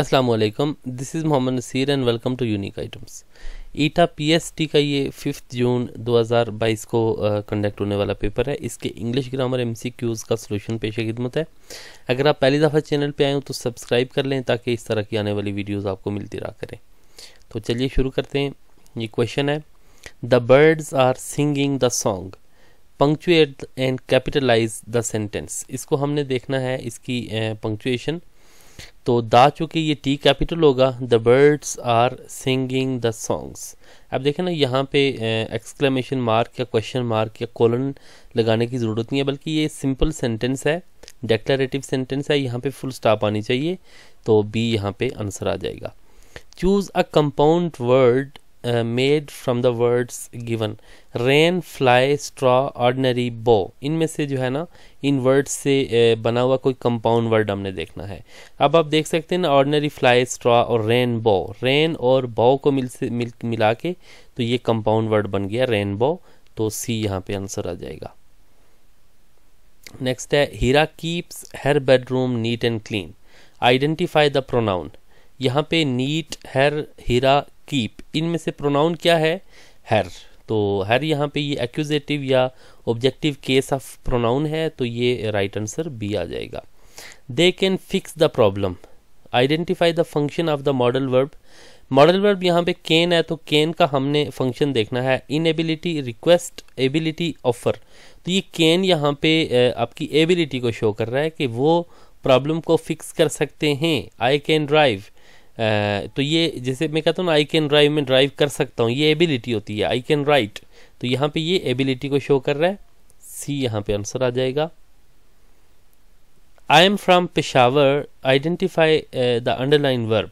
Aslam this is Mohammad Naseer and welcome to Unique Items ETEA PST का ये fifth June 2022 को conduct होने वाला पेपर है इसके इंग्लिश ग्रामर एमसीक्यूज़ का सोल्यूशन पेश खिदमत है अगर आप पहली दफ़ा चैनल पे आए हो तो सब्सक्राइब कर लें ताकि इस तरह की आने वाली वीडियोज़ आपको मिलती रहा करें तो चलिए शुरू करते हैं ये क्वेश्चन है the birds are singing the song punctuate and capitalize the sentence इसको हमने देखना है इसकी पंक्चुएशन uh, तो दा चूँकि ये टी कैपिटल होगा the birds are singing the songs अब देखें ना यहाँ पे एक्सक्लेमेशन मार्क या क्वेश्चन मार्क या कॉलन लगाने की ज़रूरत नहीं है बल्कि ये सिंपल सेंटेंस है डेक्लेटिव सेंटेंस है यहाँ पे फुल स्टॉप आनी चाहिए तो बी यहाँ पे आंसर आ जाएगा choose a compound word made from the words given rain fly straw ordinary bow इनमें से जो है ना इन वर्ड से uh, बना हुआ कोई कंपाउंड वर्ड हमने देखना है अब आप देख सकते हैं ना ऑर्डनरी फ्लाई स्ट्रॉ और रेन बो रेन और बो को मिल से मिल मिला के तो ये कंपाउंड वर्ड बन गया रेन बो तो सी यहाँ पे आंसर आ जाएगा नेक्स्ट है Heera keeps her bedroom neat and clean identify the pronoun यहाँ पे नीट हर हीरा कीप इनमें से प्रोनाउन क्या है हर तो हर यहाँ पे ये एक्यूजेटिव या ऑब्जेक्टिव केस ऑफ प्रोनाउन है तो ये राइट आंसर बी आ जाएगा they can fix the problem identify the function of the modal verb modal verb यहाँ पे कैन है तो कैन का हमने फंक्शन देखना है इनएबिलिटी रिक्वेस्ट एबिलिटी ऑफर तो ये कैन यहाँ पे आपकी एबिलिटी को शो कर रहा है कि वो प्रॉब्लम को फिक्स कर सकते हैं आई कैन ड्राइव तो ये जैसे मैं कहता हूँ आई कैन ड्राइव में ड्राइव कर सकता हूँ ये एबिलिटी होती है आई कैन राइट तो यहाँ पे ये एबिलिटी को शो कर रहा है सी यहाँ पे आंसर आ जाएगा I am from Peshawar identify the underline verb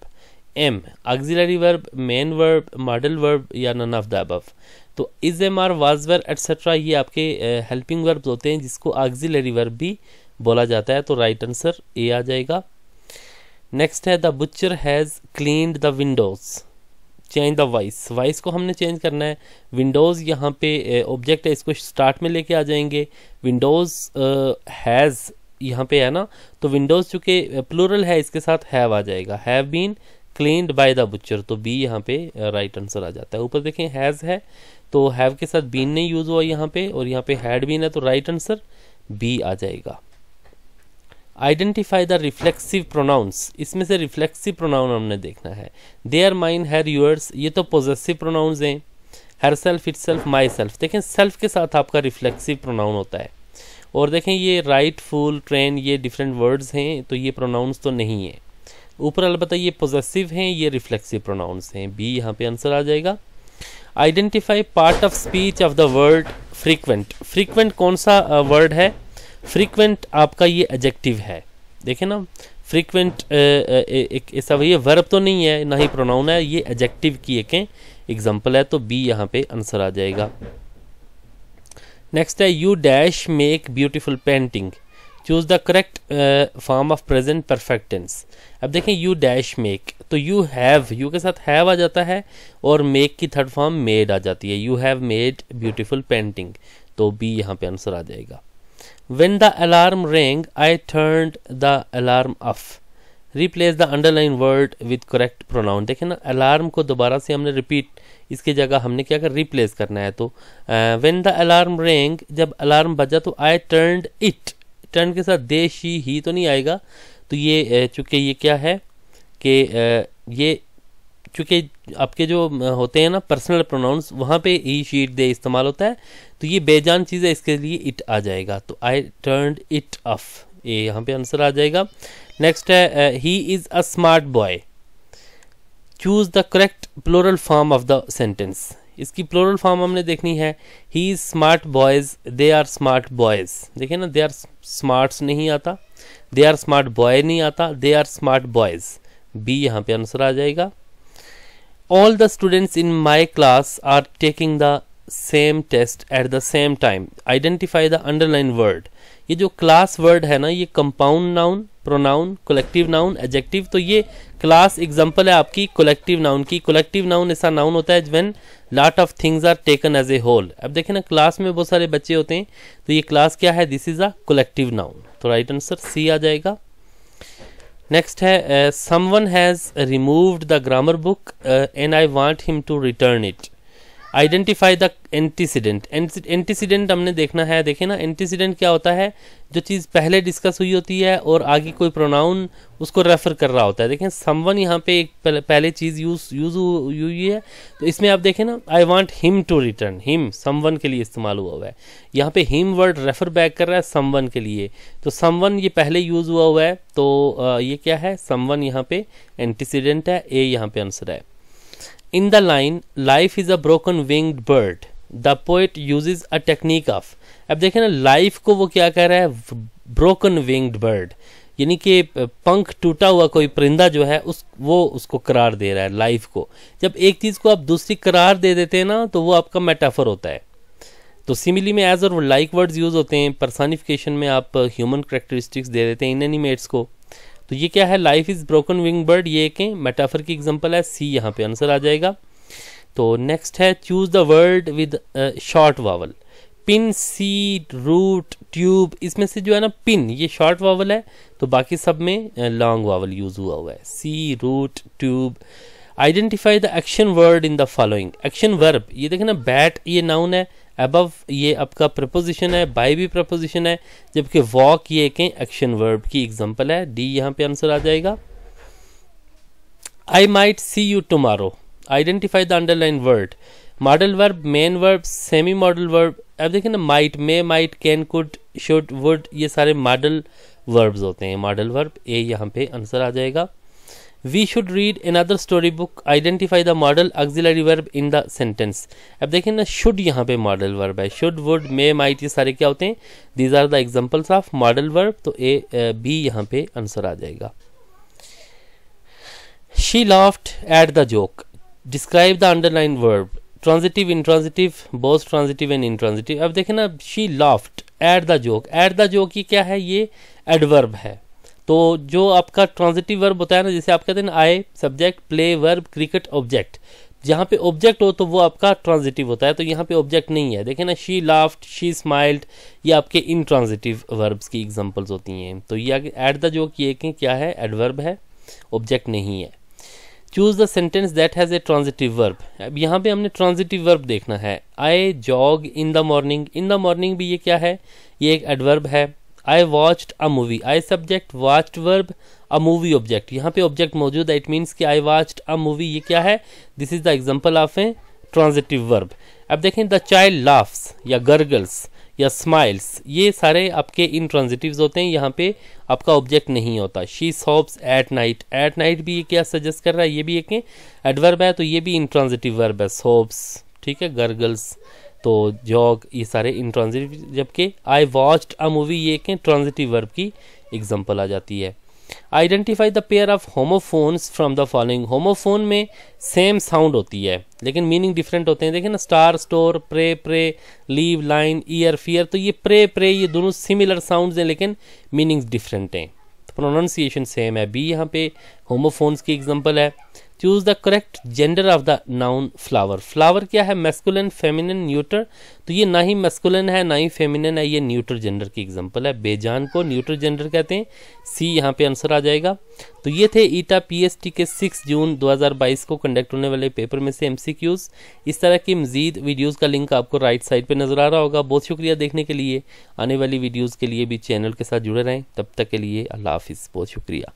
am auxiliary verb main verb modal verb या नन ऑफ द अबव तो is am are was were etcetera ये आपके हेल्पिंग uh, वर्ब होते हैं जिसको ऑक्सिलरी वर्ब भी बोला जाता है तो राइट आंसर ए आ जाएगा नेक्स्ट है the butcher has cleaned the windows change the voice voice को हमने चेंज करना है विंडोज़ यहाँ पे ऑब्जेक्ट है इसको स्टार्ट में लेके आ जाएंगे विंडोज़ हैज़ यहाँ पे है ना तो विंडोज़ चूँकि प्लूरल है इसके साथ हैव आ जाएगा have been cleaned by the butcher तो बी यहाँ पे राइट आंसर आ जाता है ऊपर देखें हैज़ है तो हैव के साथ बीन नहीं यूज़ हुआ यहाँ पे और यहाँ पे हैड बीन है तो राइट आंसर बी आ जाएगा आइडेंटिफाई द रिफ्लेक्सिव प्रोनाउंस इसमें से रिफ्लेक्सिव प्रोनाउन हमने देखना है देयर माइंड हैर यूअर्स ये तो पॉजिटिव प्रोनाउंस हैं herself itself myself देखें सेल्फ के साथ आपका रिफ्लेक्सिव प्रोनाउन होता है और देखें ये राइट फूल ट्रेन ये डिफरेंट वर्ड्स हैं तो ये प्रोनाउंस तो नहीं है ऊपर अलबत् ये पोजेसिव हैं ये रिफ्लेक्सिव प्रोनाउंस हैं बी यहाँ पे आंसर आ जाएगा identify part of speech of the word frequent frequent कौन सा वर्ड uh, है फ्रीक्वेंट आपका ये एजेक्टिव है देखें ना फ्रीक्वेंट एक ऐसा भैया वर्ब तो नहीं है ना ही प्रोनाउन है ये एजेक्टिव की एक एग्जाम्पल है तो बी यहाँ पे आंसर आ जाएगा नेक्स्ट है you dash make beautiful painting choose the correct form of present perfect tense अब देखें यू डैश मेक तो यू हैव यू के साथ हैव आ जाता है और मेक की थर्ड फॉर्म मेड आ जाती है you have made beautiful painting तो बी यहाँ पे आंसर आ जाएगा When the alarm rang, I turned the alarm off. Replace the underline word with correct pronoun देखें ना अलार्म को दोबारा से हमने रिपीट इसकी जगह हमने क्या कर रिप्लेस करना है तो वेन द अलार्म रेंग जब अलार्म बजा तो आई टर्न इट टर्न के साथ दे शी ही तो नहीं आएगा तो ये uh, चूँकि ये क्या है कि uh, ये चूँकि आपके जो होते हैं ना पर्सनल प्रोनाउंस वहाँ पे ई शीट दे इस्तेमाल होता है तो ये बेजान चीज़ है इसके लिए इट आ जाएगा तो आई टर्न इट ऑफ ये यहाँ पे आंसर आ जाएगा नेक्स्ट है he is a smart boy choose the correct plural form of the sentence इसकी प्लोरल फॉर्म हमने देखनी है he is smart boys they are smart boys देखिए ना दे आर स्मार्ट्स नहीं आता दे आर स्मार्ट बॉय नहीं आता they are smart boys B यहाँ पे आंसर आ जाएगा all the students in my class are taking the same test at the same time identify the underlined word ये जो क्लास वर्ड है ना ये compound noun pronoun collective noun adjective तो ये क्लास एग्जांपल है आपकी कोलेक्टिव नाउन की कोलेक्टिव नाउन ऐसा नाउन होता है when lot of things are taken as a whole अब देखें ना क्लास में बहुत सारे बच्चे होते हैं तो ये क्लास क्या है this is a collective noun तो राइट आंसर सी आ जाएगा next uh, someone has removed the grammar book uh, and i want him to return it identify the antecedent antecedent हमने देखना है देखे ना एंटीसीडेंट क्या होता है जो चीज़ पहले डिस्कस हुई होती है और आगे कोई प्रोनाउन उसको रेफर कर रहा होता है देखें समवन यहाँ पे एक पहले चीज़ यूज यूज हुई है तो इसमें आप देखें ना I want him to return him someone के लिए इस्तेमाल हुआ हुआ है यहाँ pay him word refer back कर रहा है समवन के लिए तो समवन ये पहले यूज़ हुआ हुआ है तो ये क्या है समवन यहाँ पे एंटीसीडेंट है ए यहाँ पे आंसर है In the line, life is a broken winged bird, the poet uses a technique of. अब देखें ना लाइफ को वो क्या कह रहा है ब्रोकन विंग्ड बर्ड यानी कि पंख टूटा हुआ कोई परिंदा जो है उस वो उसको करार दे रहा है लाइफ को जब एक चीज़ को आप दूसरी करार दे देते हैं ना तो वो आपका मेटाफर होता है तो सिमिली में एज और लाइक वर्ड्स यूज़ होते हैं परसानिफिकेशन में आप ह्यूमन करेक्टरिस्टिक्स दे देते हैं इन एनिमेट्स को तो ये क्या है life is broken wing bird ये एक मेटाफर की एग्जाम्पल है सी यहाँ पे आंसर आ जाएगा तो नेक्स्ट है choose the word with short vowel pin sea root tube इसमें से जो है ना पिन ये शॉर्ट वावल है तो बाकी सब में लॉन्ग वावल यूज हुआ हुआ है sea root tube identify the action word in the following action verb ये देखे ना बैट ये नाउन है अबव ये आपका प्रपोजिशन है बाई भी प्रपोजिशन है जबकि वॉक ये एक एक्शन वर्ब की एग्जांपल है डी यहाँ पे आंसर आ जाएगा I might see you tomorrow identify the underline word modal verb main verb semi modal verb अब देखिए ना might may might can could should would ये सारे मॉडल वर्ब्स होते हैं मॉडल वर्ब ए यहाँ पे आंसर आ जाएगा we should read another story book identify the modal auxiliary verb in the sentence अब देखिए ना शुड यहाँ पे मॉडल वर्ब है शुड वुड मे माइट ये सारे क्या होते हैं these are the examples of modal verb तो ए बी यहाँ पे आंसर आ जाएगा she laughed at the joke describe the underline verb transitive intransitive both transitive and intransitive अब देखें ना she laughed at the joke at the joke ये क्या है ये एडवर्ब है तो जो आपका ट्रांजिटिव वर्ब होता है ना जैसे आप कहते हैं I subject play verb cricket object जहाँ पे ऑब्जेक्ट हो तो वो आपका ट्रांजिटिव होता है तो यहाँ पे ऑब्जेक्ट नहीं है देखें ना शी लाफ्ट शी स्माइल्ड ये आपके इन ट्रांजिटिव वर्ब्स की एग्जांपल्स होती हैं तो ये एट द कि ये क्या है एडवर्ब है ऑब्जेक्ट नहीं है choose the sentence that has a transitive verb अब यहाँ पे हमने ट्रांजिटिव वर्ब देखना है I jog in the morning in the morning भी ये क्या है ये एक एडवर्ब है I watched a movie I subject watched verb a movie object यहाँ पे ऑब्जेक्ट मौजूद है इट मीन्स कि आई वॉच्ड अ मूवी ये क्या है this is the example of a transitive verb अब देखें द चाइल्ड लाफ्स या गर्गल्स या स्माइल्स ये सारे आपके इन ट्रांजिटिव होते हैं यहाँ पे आपका ऑब्जेक्ट नहीं होता she sobs at night at night भी ये क्या सजेस्ट कर रहा है ये भी एक एडवर्ब है तो ये भी इन ट्रांजिटिव वर्ब है सॉप्स ठीक है गर्गल्स तो जॉग ये सारे इंट्रांजिटिव जबकि आई वॉच्ड अ मूवी ये के ट्रांजिटिव वर्ब की एग्जांपल आ जाती है identify the pair of homophones from the following homophone में सेम साउंड होती है लेकिन मीनिंग डिफरेंट होते हैं देखें ना star store pray prey leave line year fear तो ये प्रे प्रे ये दोनों सिमिलर साउंड हैं लेकिन मीनिंग्स डिफरेंट हैं तो प्रोनाउंसिएशन सेम है बी यहाँ पे होमोफोन्स की एग्जाम्पल है choose the correct gender of the noun flower flower क्या है मेस्कुलन फेमिनिन न्यूटर तो ये ना ही मेस्कुलन है ना ही फेमिनिन है ये न्यूटर जेंडर की एग्जांपल है बेजान को न्यूटर जेंडर कहते हैं सी यहाँ पे आंसर आ जाएगा तो ये थे ईटा e पीएसटी के 6 जून 2022 को कंडक्ट होने वाले पेपर में से एमसीक्यूज इस तरह की मजीद वीडियोज़ का लिंक आपको राइट साइड पर नजर आ रहा होगा बहुत शुक्रिया देखने के लिए आने वाली वीडियोज़ के लिए भी चैनल के साथ जुड़े रहें तब तक के लिए अल्लाह हाफिज़ बहुत शुक्रिया